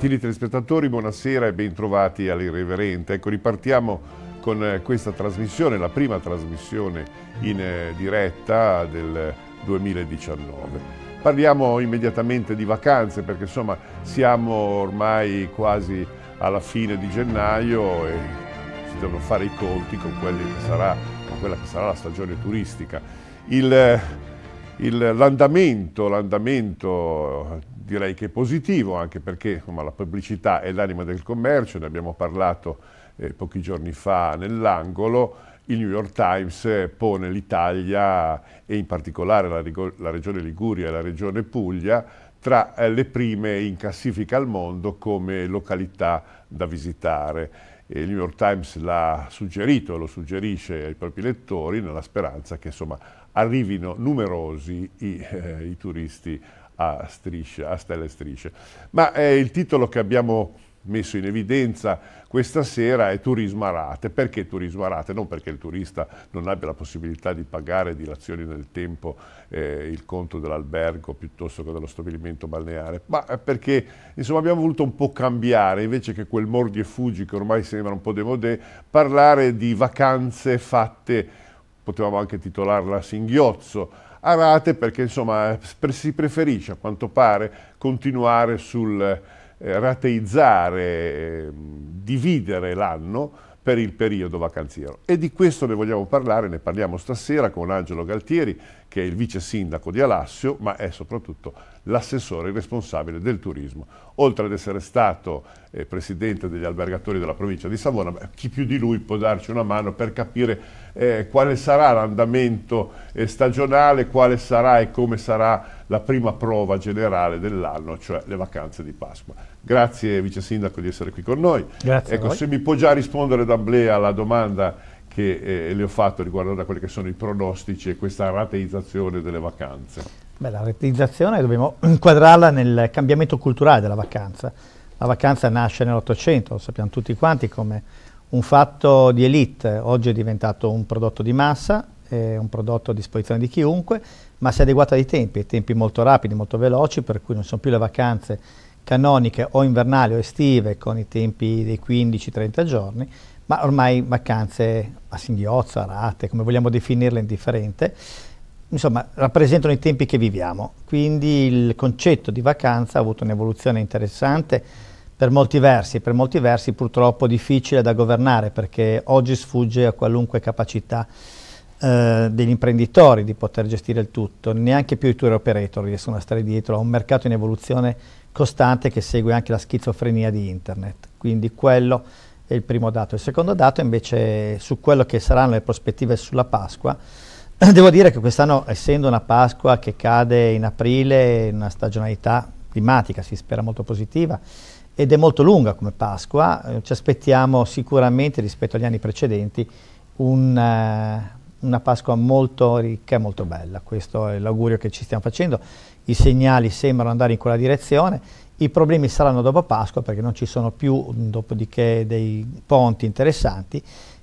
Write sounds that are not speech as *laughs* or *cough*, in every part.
Gentili telespettatori, buonasera e bentrovati all'Irreverente. Ecco, ripartiamo con eh, questa trasmissione, la prima trasmissione in eh, diretta del 2019. Parliamo immediatamente di vacanze perché insomma siamo ormai quasi alla fine di gennaio e si devono fare i conti con, che sarà, con quella che sarà la stagione turistica. Eh, l'andamento direi che è positivo anche perché insomma, la pubblicità è l'anima del commercio, ne abbiamo parlato eh, pochi giorni fa nell'angolo, il New York Times eh, pone l'Italia e in particolare la, la, regione Liguria e la regione Puglia tra eh, le prime in classifica al mondo come località da visitare. E il New York Times l'ha suggerito, e lo suggerisce ai propri lettori nella speranza che insomma, arrivino numerosi i, eh, i turisti a, strisce, a stelle e strisce. Ma eh, il titolo che abbiamo messo in evidenza questa sera è turismo a rate. Perché turismo a rate? Non perché il turista non abbia la possibilità di pagare dilazioni nel tempo eh, il conto dell'albergo piuttosto che dello stabilimento balneare, ma perché insomma, abbiamo voluto un po' cambiare, invece che quel mordi e fuggi che ormai sembra un po' demodé, parlare di vacanze fatte, potevamo anche titolarla singhiozzo, a rate perché insomma, si preferisce a quanto pare continuare sul eh, rateizzare, ehm, dividere l'anno per il periodo vacanziero. E di questo ne vogliamo parlare, ne parliamo stasera con Angelo Galtieri, che è il vice sindaco di Alassio, ma è soprattutto l'assessore responsabile del turismo. Oltre ad essere stato eh, presidente degli albergatori della provincia di Savona, chi più di lui può darci una mano per capire eh, quale sarà l'andamento eh, stagionale, quale sarà e come sarà la prima prova generale dell'anno, cioè le vacanze di Pasqua. Grazie Vice Sindaco di essere qui con noi. Grazie ecco, se mi può già rispondere da Blea alla domanda che eh, le ho fatto riguardo a quelli che sono i pronostici e questa rateizzazione delle vacanze. Beh, la rateizzazione dobbiamo inquadrarla nel cambiamento culturale della vacanza. La vacanza nasce nell'Ottocento, lo sappiamo tutti quanti, come un fatto di elite, oggi è diventato un prodotto di massa, è un prodotto a disposizione di chiunque, ma si è adeguato ai tempi, ai tempi molto rapidi, molto veloci, per cui non sono più le vacanze canoniche o invernali o estive con i tempi dei 15-30 giorni, ma ormai vacanze a singhiozza, a rate, come vogliamo definirle, indifferente, insomma, rappresentano i tempi che viviamo. Quindi il concetto di vacanza ha avuto un'evoluzione interessante per molti versi, per molti versi purtroppo difficile da governare perché oggi sfugge a qualunque capacità eh, degli imprenditori di poter gestire il tutto, neanche più i tour operator riescono a stare dietro a un mercato in evoluzione costante che segue anche la schizofrenia di internet. Quindi quello è il primo dato. Il secondo dato invece è su quello che saranno le prospettive sulla Pasqua, *clears throat* devo dire che quest'anno essendo una Pasqua che cade in aprile, in una stagionalità climatica si spera molto positiva, ed è molto lunga come Pasqua, eh, ci aspettiamo sicuramente rispetto agli anni precedenti un, uh, una Pasqua molto ricca e molto bella, questo è l'augurio che ci stiamo facendo, i segnali sembrano andare in quella direzione, i problemi saranno dopo Pasqua perché non ci sono più dopodiché dei ponti interessanti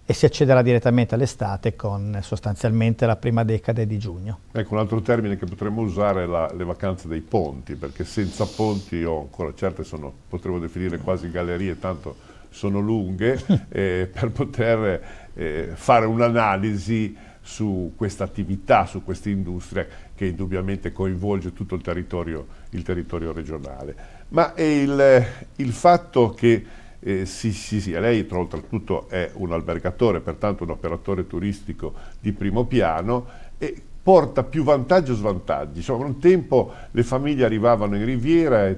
e si accederà direttamente all'estate con sostanzialmente la prima decade di giugno. Ecco, un altro termine che potremmo usare è la, le vacanze dei ponti, perché senza ponti, o ancora certe sono, potremmo definire quasi gallerie, tanto sono lunghe, *laughs* eh, per poter eh, fare un'analisi su questa attività, su questa industria che indubbiamente coinvolge tutto il territorio, il territorio regionale. Ma il, il, fatto che eh, sì, sì, sì, lei oltretutto è un albergatore, pertanto un operatore turistico di primo piano, e porta più vantaggi o svantaggi. Insomma, un tempo le famiglie arrivavano in riviera e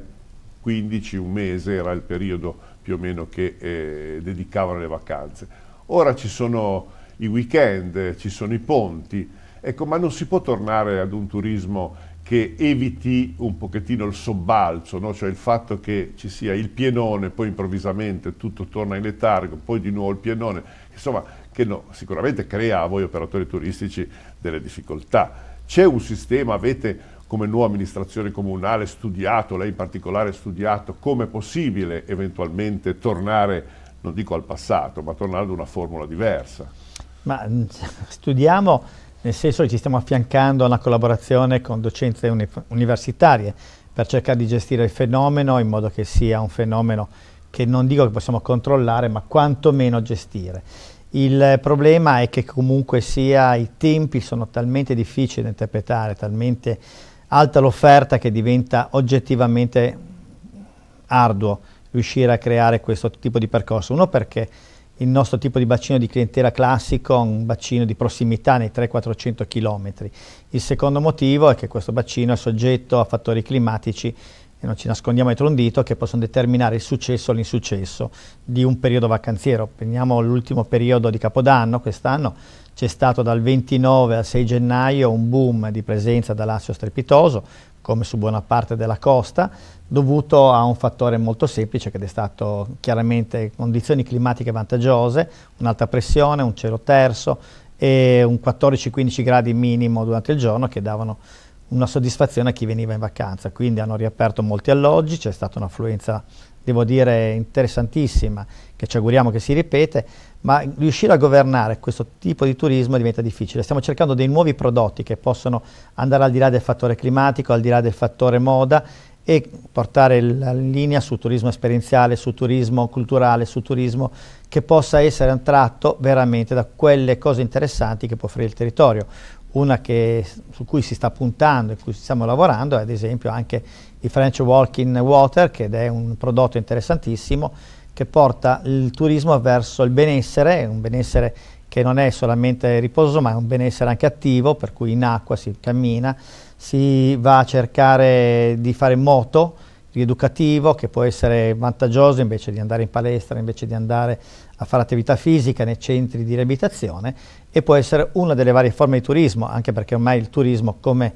15, un mese era il periodo più o meno che eh, dedicavano le vacanze. Ora ci sono i weekend, ci sono i ponti, ecco, ma non si può tornare ad un turismo che eviti un pochettino il sobbalzo, no? cioè il fatto che ci sia il pienone, poi improvvisamente tutto torna in letargo, poi di nuovo il pienone, insomma che no, sicuramente crea a voi operatori turistici delle difficoltà. C'è un sistema, avete come nuova amministrazione comunale studiato, lei in particolare studiato, come è possibile eventualmente tornare, non dico al passato, ma tornare ad una formula diversa? Ma mm, *laughs* studiamo, nel senso che ci stiamo affiancando a una collaborazione con docenze uni universitarie per cercare di gestire il fenomeno in modo che sia un fenomeno che non dico che possiamo controllare, ma quantomeno gestire. Il problema è che comunque sia i tempi sono talmente difficili da interpretare, talmente alta l'offerta che diventa oggettivamente arduo riuscire a creare questo tipo di percorso. Uno perché il nostro tipo di bacino di clientela classico ha un bacino di prossimità nei 300-400 km. Il secondo motivo è che questo bacino è soggetto a fattori climatici e non ci nascondiamo dietro un dito, che possono determinare il successo o l'insuccesso di un periodo vacanziero. Prendiamo l'ultimo periodo di Capodanno quest'anno, c'è stato dal 29 al 6 gennaio un boom di presenza da Lazio strepitoso, come su buona parte della costa, dovuto a un fattore molto semplice che è stato chiaramente condizioni climatiche vantaggiose, un'alta pressione, un cielo terso e un 14-15 gradi minimo durante il giorno che davano una soddisfazione a chi veniva in vacanza. Quindi hanno riaperto molti alloggi, c'è stata un'affluenza, devo dire, interessantissima che ci auguriamo che si ripete ma riuscire a governare questo tipo di turismo diventa difficile. Stiamo cercando dei nuovi prodotti che possono andare al di là del fattore climatico, al di là del fattore moda e portare la linea sul turismo esperienziale, sul turismo culturale, sul turismo che possa essere attratto veramente da quelle cose interessanti che può offrire il territorio. Una che, su cui si sta puntando e su cui stiamo lavorando è ad esempio anche il French Walking Water, che è un prodotto interessantissimo che porta il turismo verso il benessere, un benessere che non è solamente riposo ma è un benessere anche attivo, per cui in acqua si cammina, si va a cercare di fare moto rieducativo che può essere vantaggioso invece di andare in palestra, invece di andare a fare attività fisica nei centri di riabilitazione e può essere una delle varie forme di turismo, anche perché ormai il turismo come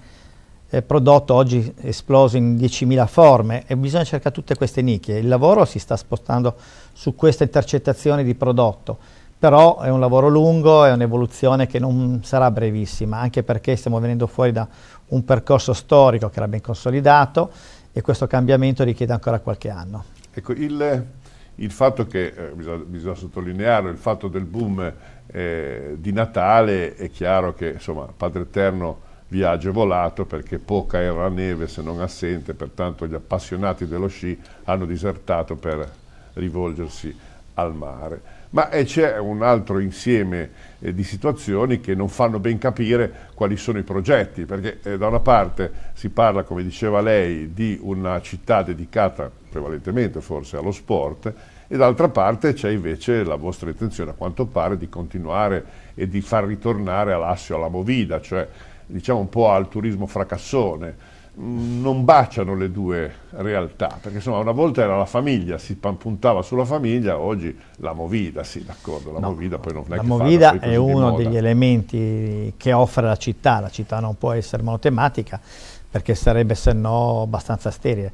eh, prodotto oggi esploso in 10.000 forme e bisogna cercare tutte queste nicchie. Il lavoro si sta spostando su questa intercettazione di prodotto, però è un lavoro lungo, è un'evoluzione che non sarà brevissima, anche perché stiamo venendo fuori da un percorso storico che era ben consolidato e questo cambiamento richiede ancora qualche anno. Ecco, il, il fatto che, eh, bisogna, bisogna sottolinearlo, il fatto del boom eh, di Natale è chiaro che insomma, Padre Eterno via agevolato perché poca era neve se non assente, pertanto gli appassionati dello sci hanno disertato per rivolgersi al mare. Ma eh, c'è un altro insieme eh, di situazioni che non fanno ben capire quali sono i progetti, perché eh, da una parte si parla, come diceva lei, di una città dedicata prevalentemente forse allo sport e d'altra parte c'è invece la vostra intenzione, a quanto pare, di continuare e di far ritornare all'assio alla movida, cioè diciamo un po' al turismo fracassone, mm, non baciano le due realtà, perché insomma una volta era la famiglia, si puntava sulla famiglia, oggi la Movida, sì d'accordo, la no, Movida poi non è La Movida è uno degli elementi che offre la città, la città non può essere monotematica perché sarebbe se no abbastanza sterile.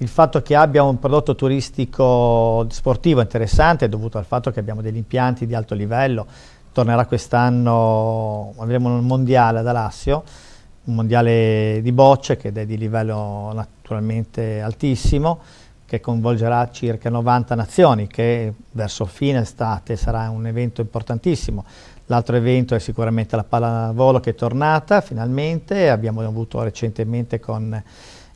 Il fatto che abbia un prodotto turistico sportivo interessante è dovuto al fatto che abbiamo degli impianti di alto livello, tornerà quest'anno, avremo un mondiale ad Alassio, un mondiale di bocce che è di livello naturalmente altissimo, che coinvolgerà circa 90 nazioni, che verso fine estate sarà un evento importantissimo. L'altro evento è sicuramente la pallavolo che è tornata finalmente, abbiamo avuto recentemente con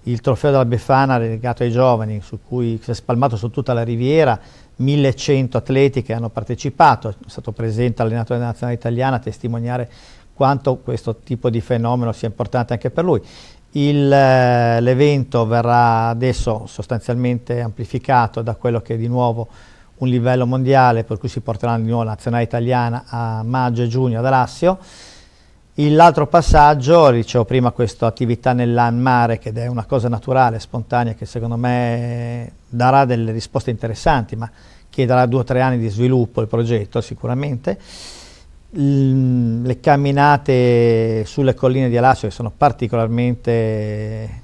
il trofeo della Befana legato ai giovani, su cui si è spalmato su tutta la riviera, 1100 atleti che hanno partecipato, è stato presente l'allenatore della nazionale italiana a testimoniare quanto questo tipo di fenomeno sia importante anche per lui. Eh, l'evento verrà adesso sostanzialmente amplificato da quello che è di nuovo un livello mondiale per cui si porterà di nuovo la nazionale italiana a maggio e giugno ad Alassio L'altro passaggio, dicevo prima, questa attività nell'anmare, che è una cosa naturale, spontanea, che secondo me darà delle risposte interessanti, ma chiederà due o tre anni di sviluppo il progetto sicuramente. Le camminate sulle colline di Alassio che sono particolarmente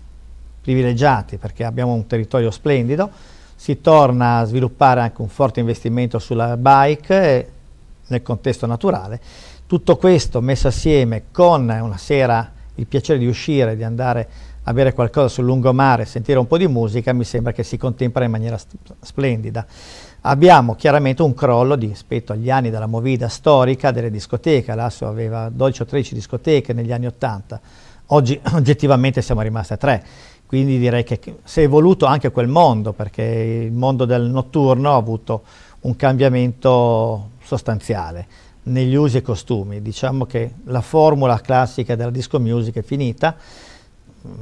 privilegiate perché abbiamo un territorio splendido, si torna a sviluppare anche un forte investimento sulla bike eh, nel contesto naturale tutto questo messo assieme con una sera il piacere di uscire, di andare a bere qualcosa sul lungomare, sentire un po' di musica, mi sembra che si contempla in maniera splendida. Abbiamo chiaramente un crollo di, rispetto agli anni della movida storica delle discoteche, l'Asso aveva 12 o 13 discoteche negli anni 80, oggi *clears throat* oggettivamente siamo rimasti a tre. quindi direi che si è evoluto anche quel mondo, perché il mondo del notturno ha avuto un cambiamento sostanziale negli usi e costumi. Diciamo che la formula classica della disco music è finita,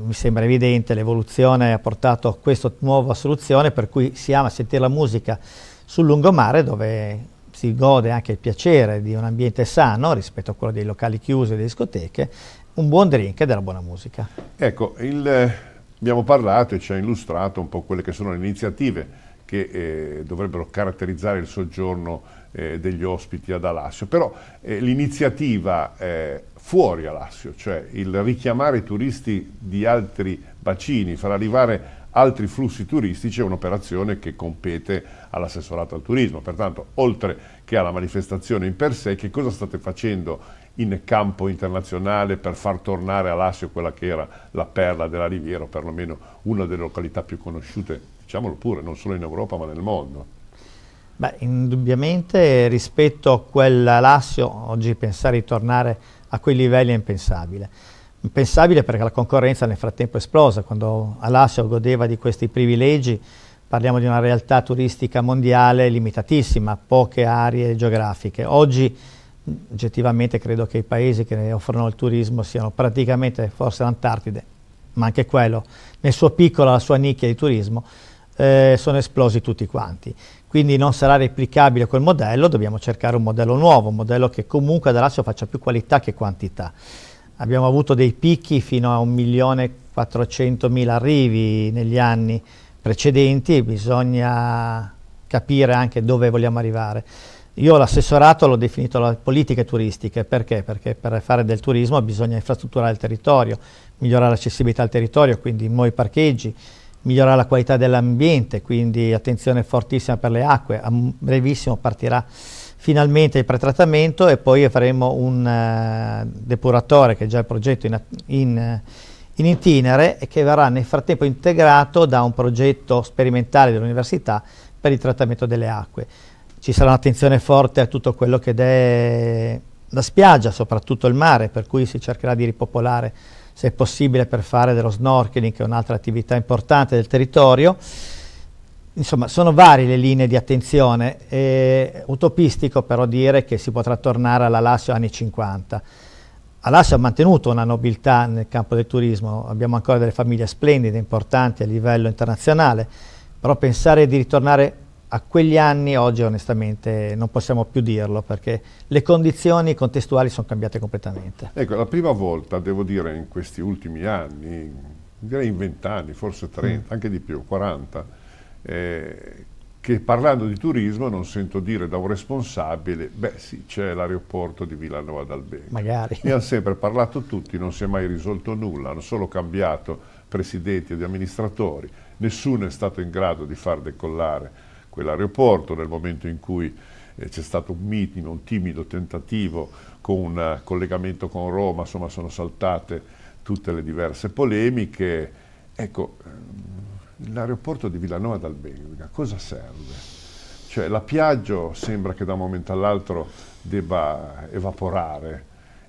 mi sembra evidente, l'evoluzione ha portato a questa nuova soluzione per cui si ama sentire la musica sul lungomare dove si gode anche il piacere di un ambiente sano rispetto a quello dei locali chiusi e delle discoteche, un buon drink e della buona musica. Ecco, il, eh, abbiamo parlato e ci ha illustrato un po' quelle che sono le iniziative che eh, dovrebbero caratterizzare il soggiorno eh, degli ospiti ad Alassio, però eh, l'iniziativa fuori Alassio, cioè il richiamare i turisti di altri bacini, far arrivare altri flussi turistici è un'operazione che compete all'assessorato al turismo, pertanto oltre che alla manifestazione in per sé, che cosa state facendo in campo internazionale per far tornare a Lassio quella che era la perla della Riviera, o perlomeno una delle località più conosciute, diciamolo pure, non solo in Europa ma nel mondo. Beh, indubbiamente rispetto a quella Lazio, oggi pensare di tornare a quei livelli è impensabile. Impensabile perché la concorrenza nel frattempo è esplosa, quando Alassio godeva di questi privilegi parliamo di una realtà turistica mondiale limitatissima, poche aree geografiche. Oggi oggettivamente credo che i paesi che ne offrono il turismo siano praticamente forse l'Antartide, ma anche quello, nel suo piccolo, la sua nicchia di turismo, eh, sono esplosi tutti quanti quindi non sarà replicabile quel modello, dobbiamo cercare un modello nuovo, un modello che comunque ad Alassio faccia più qualità che quantità. Abbiamo avuto dei picchi fino a 1.400.000 arrivi negli anni precedenti, bisogna capire anche dove vogliamo arrivare. Io l'assessorato l'ho definito le politiche turistiche, perché? Perché per fare del turismo bisogna infrastrutturare il territorio, migliorare l'accessibilità al territorio, quindi nuovi parcheggi, migliorare la qualità dell'ambiente, quindi attenzione fortissima per le acque, a brevissimo partirà finalmente il pretrattamento e poi faremo un uh, depuratore che è già il progetto in, in, eh, in, itinere e che verrà nel frattempo integrato da un progetto sperimentale dell'università per il trattamento delle acque. Ci sarà un'attenzione forte a tutto quello che è la spiaggia, soprattutto il mare, per cui si cercherà di ripopolare se è possibile per fare dello snorkeling, che è un'altra attività importante del territorio. Insomma, sono varie le linee di attenzione, è utopistico però dire che si potrà tornare alla Lassio anni 50. Alassio ha mantenuto una nobiltà nel campo del turismo, abbiamo ancora delle famiglie splendide, importanti a livello internazionale, però pensare di ritornare a quegli anni oggi onestamente non possiamo più dirlo perché le condizioni contestuali sono cambiate completamente. Ecco, la prima volta, devo dire, in questi ultimi anni, direi in vent'anni, forse 30, mm. anche di più, 40, eh, che parlando di turismo non sento dire da un responsabile, beh sì, c'è l'aeroporto di Villanova d'Albega. Magari. Ne hanno sempre parlato tutti, non si è mai risolto nulla, hanno solo cambiato presidenti e amministratori, nessuno è stato in grado di far decollare quell'aeroporto nel momento in cui eh, c'è stato un minimo, un timido tentativo con un collegamento con Roma, insomma sono saltate tutte le diverse polemiche. Ecco, ehm, l'aeroporto di Villanova d'Albega cosa serve? Cioè la Piaggio sembra che da un momento all'altro debba evaporare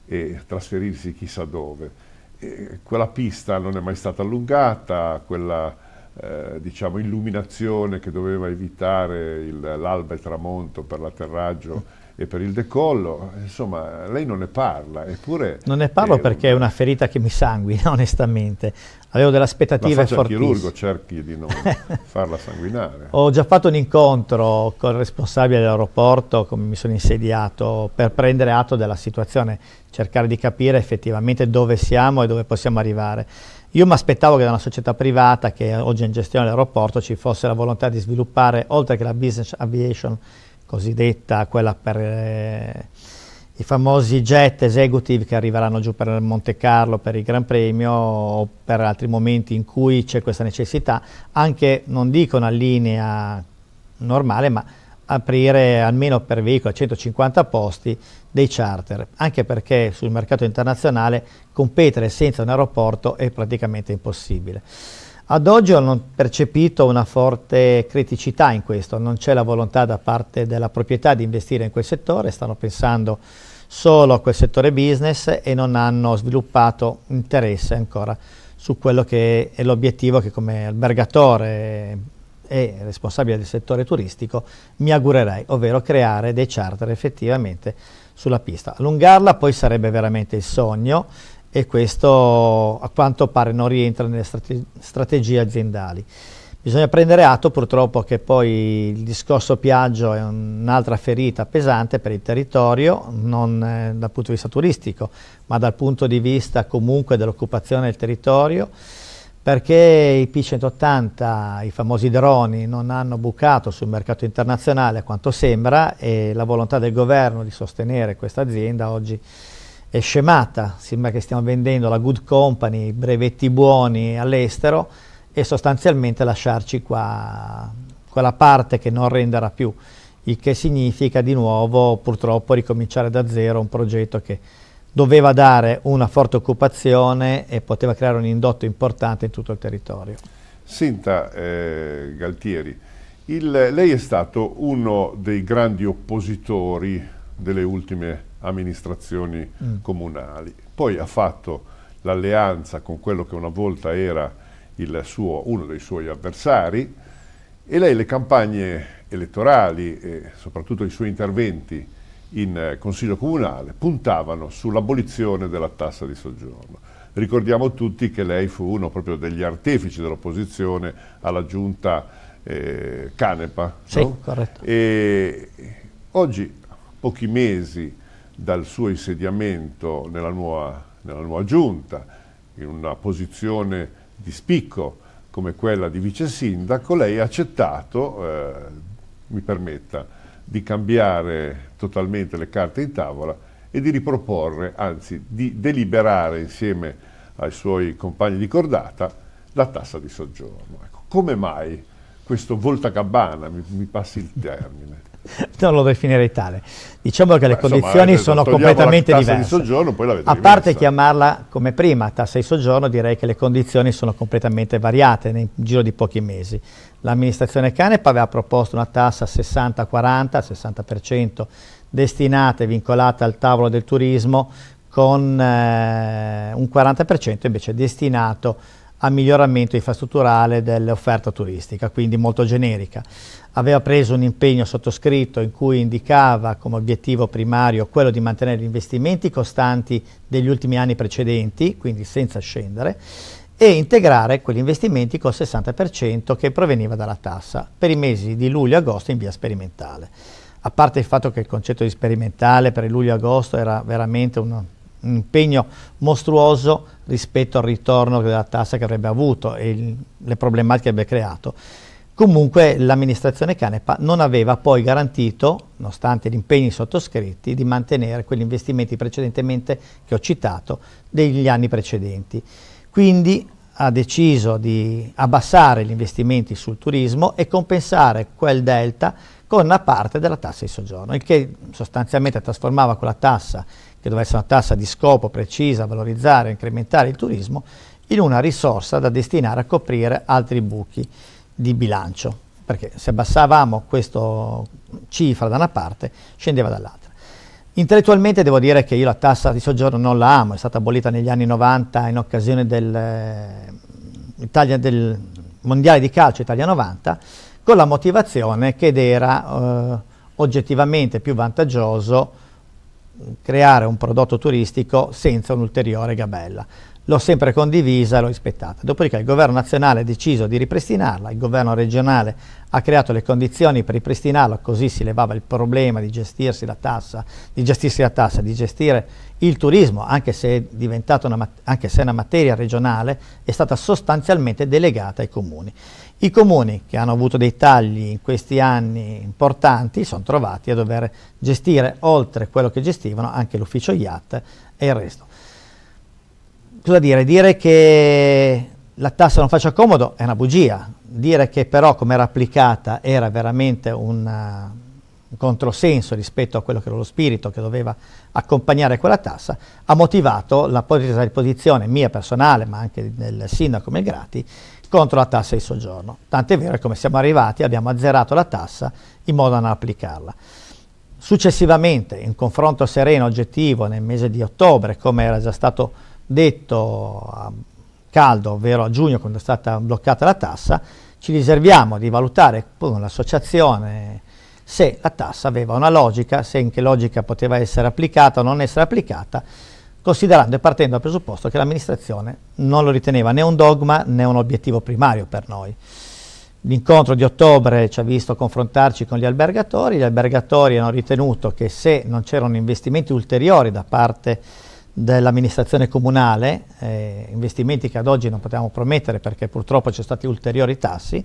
e trasferirsi chissà dove. E quella pista non è mai stata allungata, quella eh, diciamo, illuminazione che doveva evitare l'alba e il tramonto per l'atterraggio e per il decollo, insomma, lei non ne parla, eppure... Non ne parlo eh, perché è una ferita che mi sanguina, *laughs* onestamente. Avevo delle aspettative forti. Il chirurgo cerchi di non *laughs* farla sanguinare. Ho già fatto un incontro con il responsabile dell'aeroporto, come mi sono insediato, per prendere atto della situazione, cercare di capire effettivamente dove siamo e dove possiamo arrivare. Io mi aspettavo che da una società privata che oggi è in gestione dell'aeroporto ci fosse la volontà di sviluppare, oltre che la business aviation cosiddetta, quella per eh, i famosi jet executive che arriveranno giù per Monte Carlo, per il Gran Premio o per altri momenti in cui c'è questa necessità, anche non dico una linea normale, ma aprire almeno per veicolo 150 posti dei charter, anche perché sul mercato internazionale competere senza un aeroporto è praticamente impossibile. Ad oggi ho percepito una forte criticità in questo, non c'è la volontà da parte della proprietà di investire in quel settore, stanno pensando solo a quel settore business e non hanno sviluppato interesse ancora su quello che è l'obiettivo che come albergatore e responsabile del settore turistico mi augurerei, ovvero creare dei charter effettivamente sulla pista. Allungarla poi sarebbe veramente il sogno e questo a quanto pare non rientra nelle strate strategie aziendali. Bisogna prendere atto purtroppo che poi il discorso Piaggio è un'altra ferita pesante per il territorio, non eh, dal punto di vista turistico, ma dal punto di vista comunque dell'occupazione del territorio perché i P-180, i famosi droni, non hanno bucato sul mercato internazionale a quanto sembra e la volontà del governo di sostenere questa azienda oggi è scemata, sembra che stiamo vendendo la good company, brevetti buoni all'estero e sostanzialmente lasciarci qua quella parte che non renderà più, il che significa di nuovo purtroppo ricominciare da zero un progetto che doveva dare una forte occupazione e poteva creare un indotto importante in tutto il territorio. Sinta eh, Galtieri, il, lei è stato uno dei grandi oppositori delle ultime amministrazioni mm. comunali, poi ha fatto l'alleanza con quello che una volta era suo, uno dei suoi avversari e lei le campagne elettorali e soprattutto i suoi interventi in eh, Consiglio Comunale puntavano sull'abolizione della tassa di soggiorno. Ricordiamo tutti che lei fu uno proprio degli artefici dell'opposizione alla giunta eh, Canepa. Sì, no? corretto. E oggi, pochi mesi dal suo insediamento nella nuova, nella nuova giunta, in una posizione di spicco come quella di vice sindaco, lei ha accettato, eh, mi permetta, di cambiare totalmente le carte in tavola e di riproporre, anzi di deliberare insieme ai suoi compagni di cordata la tassa di soggiorno. Ecco, come mai questo voltacabbana, mi, mi passi il termine? *laughs* non lo definirei tale. Diciamo che le condizioni insomma, eh, sono completamente diverse. Di soggiorno, poi a parte chiamarla come prima tassa di soggiorno, direi che le condizioni sono completamente variate nel giro di pochi mesi. L'amministrazione Canepa aveva proposto una tassa 60-40, 60% destinata e vincolata al tavolo del turismo con eh, un 40% invece destinato al miglioramento infrastrutturale dell'offerta turistica, quindi molto generica. Aveva preso un impegno sottoscritto in cui indicava come obiettivo primario quello di mantenere gli investimenti costanti degli ultimi anni precedenti, quindi senza scendere, e integrare quegli investimenti col 60% che proveniva dalla tassa per i mesi di luglio e agosto in via sperimentale. A parte il fatto che il concetto di sperimentale per luglio e agosto era veramente un, un impegno mostruoso rispetto al ritorno della tassa che avrebbe avuto e il, le problematiche che avrebbe creato. Comunque l'amministrazione Canepa non aveva poi garantito, nonostante gli impegni sottoscritti, di mantenere quegli investimenti precedentemente che ho citato degli anni precedenti. Quindi ha deciso di abbassare gli investimenti sul turismo e compensare quel delta con una parte della tassa di soggiorno, il che sostanzialmente trasformava quella tassa, che doveva essere una tassa di scopo precisa, valorizzare, e incrementare il turismo, in una risorsa da destinare a coprire altri buchi di bilancio, perché se abbassavamo questa cifra da una parte, scendeva dall'altra. Intellettualmente devo dire che io la tassa di soggiorno non la amo, è stata abolita negli anni 90 in occasione del, eh, del Mondiale di Calcio Italia 90 con la motivazione che era eh, oggettivamente più vantaggioso creare un prodotto turistico senza un'ulteriore gabella l'ho sempre condivisa e l'ho rispettata. Dopodiché il governo nazionale ha deciso di ripristinarla, il governo regionale ha creato le condizioni per ripristinarla, così si levava il problema di gestirsi la tassa, di, la tassa, di gestire il turismo, anche se, una, anche se è una materia regionale, è stata sostanzialmente delegata ai comuni. I comuni che hanno avuto dei tagli in questi anni importanti sono trovati a dover gestire oltre quello che gestivano anche l'ufficio IAT e il resto cosa dire? Dire che la tassa non faccia comodo è una bugia, dire che però come era applicata era veramente una, uh, un controsenso rispetto a quello che era lo spirito che doveva accompagnare quella tassa, ha motivato la posizione mia personale, ma anche del sindaco Melgrati, contro la tassa di soggiorno. Tant'è vero che come siamo arrivati abbiamo azzerato la tassa in modo da non applicarla. Successivamente, in confronto sereno, oggettivo, nel mese di ottobre, come era già stato detto a caldo, ovvero a giugno quando è stata bloccata la tassa, ci riserviamo di valutare con l'associazione se la tassa aveva una logica, se in che logica poteva essere applicata o non essere applicata, considerando e partendo dal presupposto che l'amministrazione non lo riteneva né un dogma né un obiettivo primario per noi. L'incontro di ottobre ci ha visto confrontarci con gli albergatori, gli albergatori hanno ritenuto che se non c'erano investimenti ulteriori da parte di dell'amministrazione comunale, eh, investimenti che ad oggi non potevamo promettere perché purtroppo ci sono stati ulteriori tassi,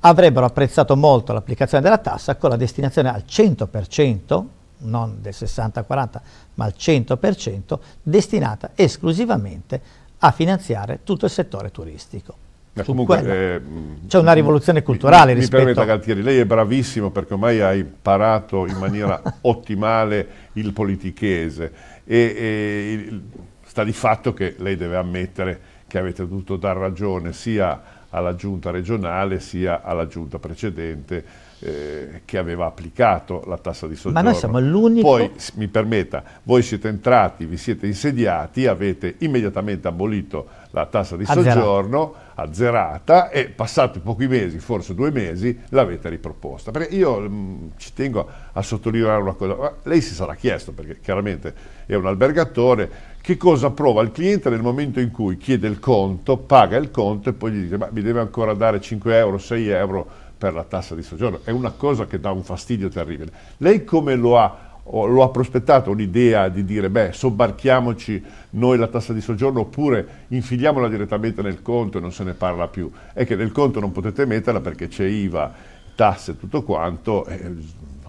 avrebbero apprezzato molto l'applicazione della tassa con la destinazione al 100%, non del 60-40, ma al 100%, destinata esclusivamente a finanziare tutto il settore turistico. Ma comunque eh, c'è una rivoluzione culturale mi, rispetto... Mi permetta Galtieri, lei è bravissimo perché ormai ha imparato in maniera *laughs* ottimale il politichese e, e, sta di fatto che lei deve ammettere che avete dovuto dar ragione sia alla giunta regionale sia alla giunta precedente eh, che aveva applicato la tassa di soggiorno. Ma noi siamo l'unico... Poi, mi permetta, voi siete entrati, vi siete insediati, avete immediatamente abolito la tassa di azzerata. soggiorno, azzerata, e passati pochi mesi, forse due mesi, l'avete riproposta. Perché io mh, mm, ci tengo a sottolineare una cosa, lei si sarà chiesto, perché chiaramente è un albergatore, che cosa prova il cliente nel momento in cui chiede il conto, paga il conto e poi gli dice ma mi deve ancora dare 5 euro, 6 euro per la tassa di soggiorno. È una cosa che dà un fastidio terribile. Lei come lo ha lo ha prospettato un'idea di dire beh sobbarchiamoci noi la tassa di soggiorno oppure infiliamola direttamente nel conto e non se ne parla più è che nel conto non potete metterla perché c'è IVA, tasse e tutto quanto eh,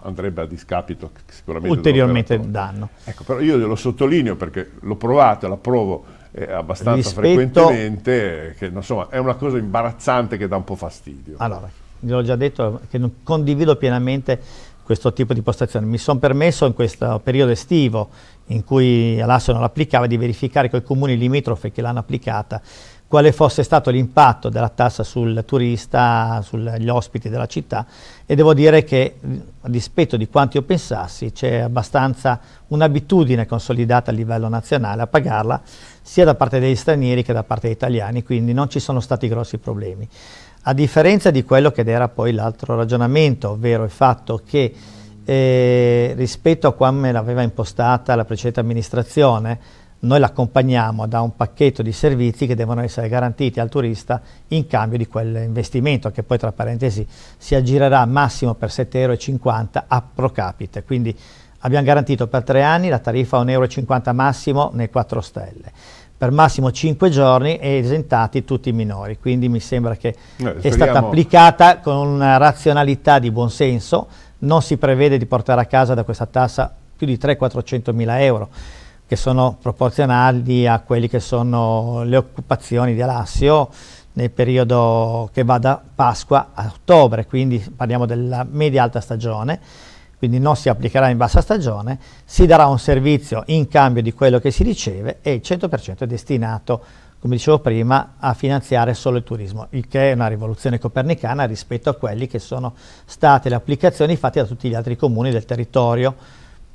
andrebbe a discapito sicuramente ulteriormente un danno ecco però io lo sottolineo perché l'ho provato l'approvo eh, abbastanza Rispetto... frequentemente che insomma è una cosa imbarazzante che dà un po' fastidio allora l'ho già detto, che non condivido pienamente questo tipo di postazione. Mi sono permesso in questo periodo estivo in cui Alasso non l'applicava di verificare con i comuni limitrofi che l'hanno applicata quale fosse stato l'impatto della tassa sul turista, sugli ospiti della città e devo dire che a dispetto di quanto io pensassi c'è abbastanza un'abitudine consolidata a livello nazionale a pagarla sia da parte degli stranieri che da parte degli italiani quindi non ci sono stati grossi problemi. A differenza di quello che era poi l'altro ragionamento, ovvero il fatto che eh, rispetto a come l'aveva impostata la precedente amministrazione, noi l'accompagniamo da un pacchetto di servizi che devono essere garantiti al turista in cambio di quell'investimento che poi tra parentesi si aggirerà massimo per 7,50 euro a pro capite, quindi abbiamo garantito per tre anni la tariffa a 1,50 euro massimo nei 4 stelle per massimo 5 giorni e esentati tutti i minori. Quindi mi sembra che no, è stata applicata con una razionalità di buonsenso, non si prevede di portare a casa da questa tassa più di 300-400 mila euro, che sono proporzionali a quelle che sono le occupazioni di Alassio nel periodo che va da Pasqua a ottobre, quindi parliamo della media alta stagione quindi non si applicherà in bassa stagione, si darà un servizio in cambio di quello che si riceve e il 100% è destinato, come dicevo prima, a finanziare solo il turismo, il che è una rivoluzione copernicana rispetto a quelle che sono state le applicazioni fatte da tutti gli altri comuni del territorio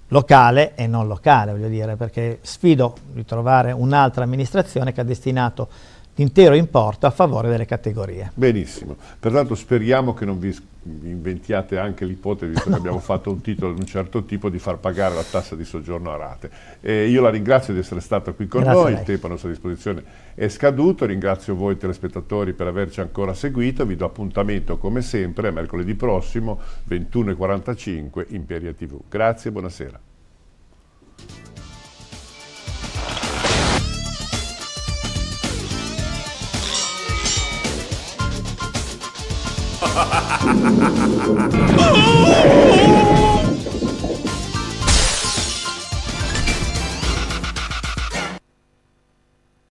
locale e non locale, voglio dire, perché sfido di trovare un'altra amministrazione che ha destinato l'intero importo a favore delle categorie. Benissimo, pertanto speriamo che non vi inventiate anche l'ipotesi, visto no. che abbiamo *laughs* fatto un titolo di un certo tipo, di far pagare la tassa di soggiorno a rate. Eh, io la ringrazio di essere stata qui con Grazie noi, il tempo a nostra disposizione è scaduto, ringrazio voi telespettatori per averci ancora seguito, vi do appuntamento come sempre a mercoledì prossimo 21.45 in Imperia TV. Grazie e buonasera. oh! *laughs*